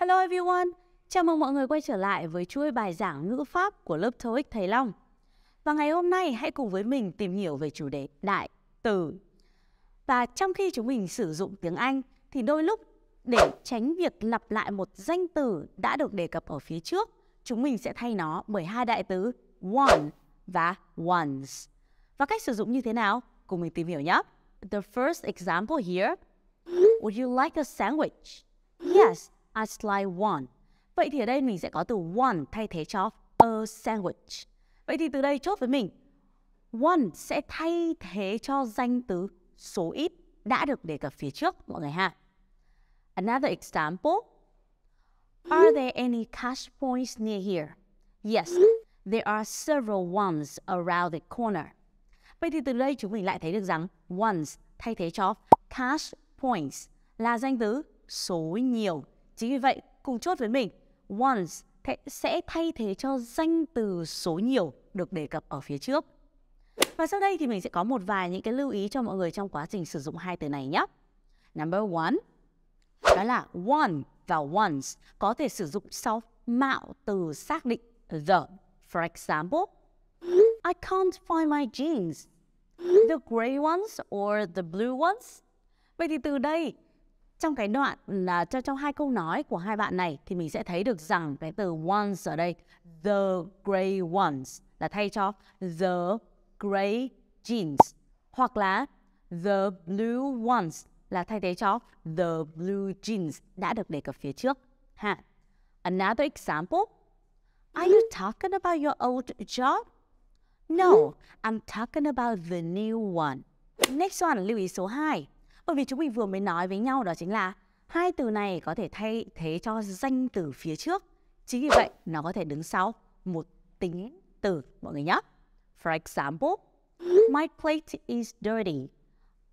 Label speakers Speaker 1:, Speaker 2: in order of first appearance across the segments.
Speaker 1: Hello everyone! Chào mừng mọi người quay trở lại với chuỗi bài giảng ngữ pháp của lớp TOEIC Thầy Long. Và ngày hôm nay hãy cùng với mình tìm hiểu về chủ đề đại từ. Và trong khi chúng mình sử dụng tiếng Anh thì đôi lúc để tránh việc lặp lại một danh từ đã được đề cập ở phía trước, chúng mình sẽ thay nó bởi hai đại từ one và ones. Và cách sử dụng như thế nào? Cùng mình tìm hiểu nhé. The first example here. Would you like a sandwich? Yes, I slice one. Vậy thì ở đây mình sẽ có từ one thay thế cho a sandwich. Vậy thì từ đây chốt với mình, one sẽ thay thế cho danh từ số ít đã được đề cập phía trước mọi người ha. Another example. Are there any cash points near here? Yes, there are several ones around the corner. Vậy thì từ đây chúng mình lại thấy được rằng ones thay thế cho cash points là danh từ số nhiều Chính vì vậy, cùng chốt với mình, once sẽ thay thế cho danh từ số nhiều được đề cập ở phía trước. Và sau đây thì mình sẽ có một vài những cái lưu ý cho mọi người trong quá trình sử dụng hai từ này nhé. Number one, đó là one và once có thể sử dụng sau mạo từ xác định the. For example, I can't find my jeans. The gray ones or the blue ones. Vậy thì từ đây trong cái đoạn là cho trong hai câu nói của hai bạn này thì mình sẽ thấy được rằng cái từ ones ở đây the gray ones là thay cho the gray jeans hoặc là the blue ones là thay thế cho the blue jeans đã được đề cập phía trước ha another example are you talking about your old job no i'm talking about the new one next one lưu ý số 2 bởi vì chúng mình vừa mới nói với nhau đó chính là hai từ này có thể thay thế cho danh từ phía trước. Chính vì vậy, nó có thể đứng sau một tính từ mọi người nhé. For example, my plate is dirty.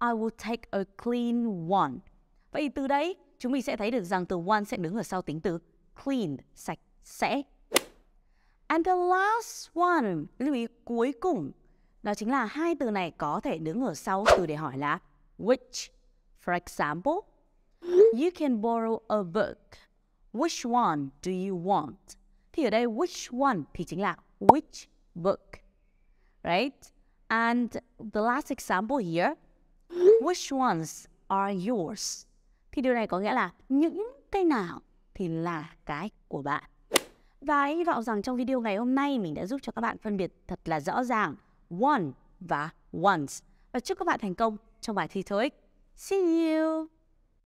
Speaker 1: I will take a clean one. Vậy từ đấy, chúng mình sẽ thấy được rằng từ one sẽ đứng ở sau tính từ clean, sạch sẽ. And the last one, lưu ý cuối cùng, đó chính là hai từ này có thể đứng ở sau từ để hỏi là which For example, you can borrow a book. Which one do you want? Thì ở đây which one thì chính là which book. Right? And the last example here, which ones are yours? Thì điều này có nghĩa là những cái nào thì là cái của bạn. Và hy vọng rằng trong video ngày hôm nay mình đã giúp cho các bạn phân biệt thật là rõ ràng one và once. Và chúc các bạn thành công trong bài thi TOEIC. See you!